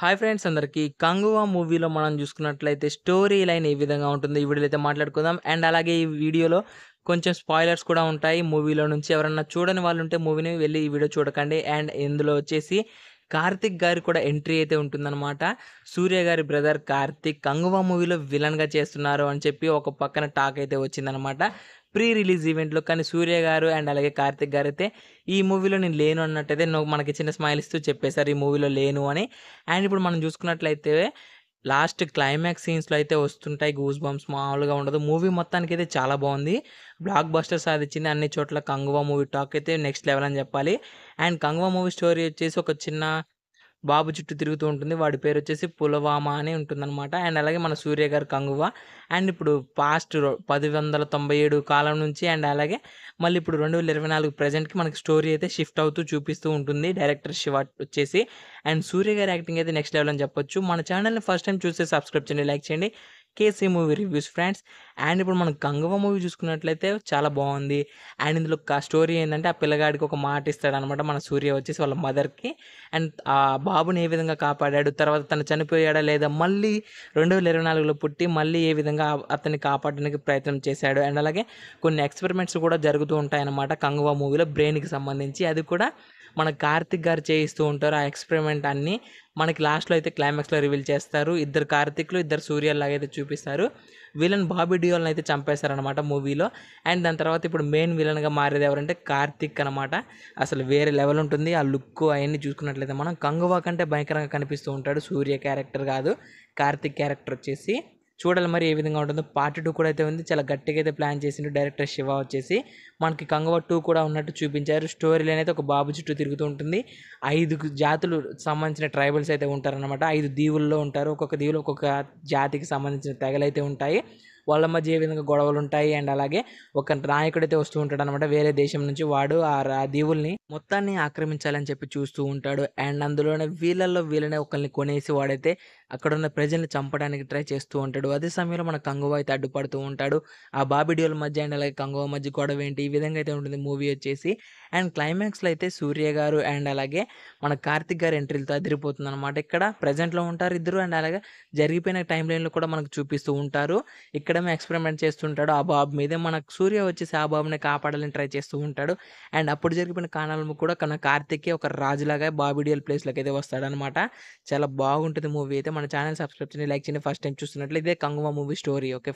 hi friends అందరికీ కంగువా మూవీలో మనం చూసుకున్నట్లయితే స్టోరీ లైన్ ఏ విధంగా ఉంటుంది ఈ వీడియోలో అయితే మాట్లాడుకుందాం అండ్ అలాగే ఈ వీడియోలో కొంచెం స్పాయిలర్స్ కూడా ఉంటాయి మూవీలో నుంచి ఎవరన్నా చూడని వాళ్ళు ఉంటే మూవీని వెళ్ళి ఈ వీడియో చూడకండి అండ్ ఇందులో వచ్చేసి కార్తిక్ గారి కూడా ఎంట్రీ అయితే ఉంటుందన్నమాట సూర్య గారి బ్రదర్ కార్తిక్ కంగువ మూవీలో విలన్గా చేస్తున్నారు అని చెప్పి ఒక పక్కన టాక్ అయితే వచ్చిందనమాట ప్రీ రిలీజ్ ఈవెంట్లో కానీ సూర్య గారు అండ్ అలాగే కార్తిక్ గారు అయితే ఈ మూవీలో నేను లేను అన్నట్టయితే మనకి చిన్న స్మైల్ ఇస్తూ చెప్పేశారు ఈ మూవీలో లేను అని అండ్ ఇప్పుడు మనం చూసుకున్నట్లయితే లాస్ట్ క్లైమాక్స్ సీన్స్లో అయితే వస్తుంటాయి గూస్ బంప్స్ మామూలుగా ఉండదు మూవీ మొత్తానికి అయితే చాలా బాగుంది బ్లాక్ బస్టర్ సాధించింది అన్ని చోట్ల కంగువా మూవీ టాక్ అయితే నెక్స్ట్ లెవెల్ అని చెప్పాలి అండ్ కంగువా మూవీ స్టోరీ వచ్చేసి ఒక చిన్న బాబు చుట్టూ తిరుగుతూ ఉంటుంది వాడి పేరు వచ్చేసి పులవామ అని ఉంటుందన్నమాట అండ్ అలాగే మన సూర్య గారు కంగువ అండ్ ఇప్పుడు పాస్ట్ పది వందల తొంభై ఏడు కాలం నుంచి అండ్ అలాగే మళ్ళీ ఇప్పుడు రెండు వేల ఇరవై నాలుగు ప్రజెంట్కి మనకి స్టోరీ అయితే షిఫ్ట్ అవుతూ చూపిస్తూ ఉంటుంది డైరెక్టర్ శివ వచ్చేసి అండ్ సూర్య గారి యాక్టింగ్ అయితే నెక్స్ట్ లెవెల్ అని చెప్పొచ్చు మన ఛానల్ని ఫస్ట్ టైం చూస్తే సబ్స్క్రైబ్ చేయండి లైక్ చేయండి KC movie reviews friends and ఇప్పుడు మనం గంగవ మూవీ చూసుకున్నట్లయితే చాలా బాగుంది అండ్ ఇందులో స్టోరీ ఏంటంటే ఆ పిల్లగాడికి ఒక మాట ఇస్తాడు అనమాట మన సూర్య వచ్చేసి వాళ్ళ మదర్కి అండ్ ఆ బాబుని ఏ విధంగా కాపాడాడు తర్వాత తను చనిపోయాడా లేదా మళ్ళీ రెండు వేల ఇరవై నాలుగులో పుట్టి మళ్ళీ ఏ విధంగా అతన్ని కాపాడడానికి ప్రయత్నం చేశాడు అండ్ అలాగే కొన్ని ఎక్స్పెరిమెంట్స్ కూడా జరుగుతూ ఉంటాయన్నమాట కంగువా మూవీలో బ్రెయిన్కి సంబంధించి అది కూడా మన కార్తిక్ గారు చేయిస్తూ ఉంటారు ఆ ఎక్స్పెరిమెంట్ అన్నీ మనకి లాస్ట్లో అయితే క్లైమాక్స్లో రివీల్ చేస్తారు ఇద్దరు కార్తిక్లు ఇద్దరు సూర్యలాగా అయితే చూపిస్తారు విలన్ బాబీ డియోల్ని అయితే చంపేశారనమాట మూవీలో అండ్ దాని తర్వాత ఇప్పుడు మెయిన్ విలన్గా మారేది ఎవరంటే కార్తిక్ అనమాట అసలు వేరే లెవెల్ ఉంటుంది ఆ లుక్ అవన్నీ చూసుకున్నట్లయితే మనం కంగువా కంటే భయంకరంగా కనిపిస్తూ ఉంటాడు సూర్య క్యారెక్టర్ కాదు కార్తిక్ క్యారెక్టర్ వచ్చేసి చూడాలి మరి ఏ విధంగా ఉంటుందో పార్ట్ టూ కూడా అయితే ఉంది చాలా గట్టిగా అయితే ప్లాన్ చేసిండు డైరెక్టర్ శివ వచ్చేసి మనకి కంగవ టూ కూడా ఉన్నట్టు చూపించారు స్టోరీ లైన్ అయితే ఒక బాబు చుట్టూ తిరుగుతూ ఉంటుంది ఐదు జాతులు సంబంధించిన ట్రైబల్స్ అయితే ఉంటారనమాట ఐదు దీవుల్లో ఉంటారు ఒక్కొక్క దీవులు ఒక్కొక్క జాతికి సంబంధించిన తెగలైతే ఉంటాయి వాళ్ళ మధ్య ఏ విధంగా గొడవలు ఉంటాయి అండ్ అలాగే ఒక నాయకుడు అయితే వస్తూ ఉంటాడు అనమాట వేరే దేశం నుంచి వాడు ఆ దీవుల్ని మొత్తాన్ని ఆక్రమించాలని చెప్పి చూస్తూ ఉంటాడు అండ్ అందులోనే వీళ్ళల్లో వీళ్ళనే ఒకరిని కొనేసి వాడైతే అక్కడున్న ప్రజల్ని చంపడానికి ట్రై చేస్తూ ఉంటాడు అదే సమయంలో మన కంగువ అయితే అడ్డుపడుతూ ఉంటాడు ఆ బాబిడియోల మధ్య అండ్ అలాగే కంగువ మధ్య గొడవ ఏంటి ఈ విధంగా అయితే ఉంటుంది మూవీ వచ్చేసి అండ్ క్లైమాక్స్లో అయితే సూర్య గారు అండ్ అలాగే మన కార్తిక్ గారు ఎంట్రీలతో అదిరిపోతుంది అనమాట ఇక్కడ ప్రజెంట్లో ఉంటారు ఇద్దరు అండ్ అలాగే జరిగిపోయిన టైం లైన్లో కూడా మనకు చూపిస్తూ ఉంటారు ఇక్కడేమో ఎక్స్పెరిమెంట్ చేస్తుంటాడు ఆ బాబు మీదే మనకు సూర్య వచ్చేసి ఆ బాబుని కాపాడాలని ట్రై చేస్తూ ఉంటాడు అండ్ అప్పుడు జరిగిపోయిన కాణాలను కూడా కన్నా కార్తిక్ ఒక రాజులాగా బాబిడియల్ ప్లేస్లోకి అయితే వస్తాడనమాట చాలా బాగుంటుంది మూవీ అయితే మన ఛానల్ సబ్స్క్రైబ్ చేయండి లైక్ చేయండి ఫస్ట్ టైం చూస్తున్నట్లు ఇదే కంగువ మూవీ స్టోరీ ఓకే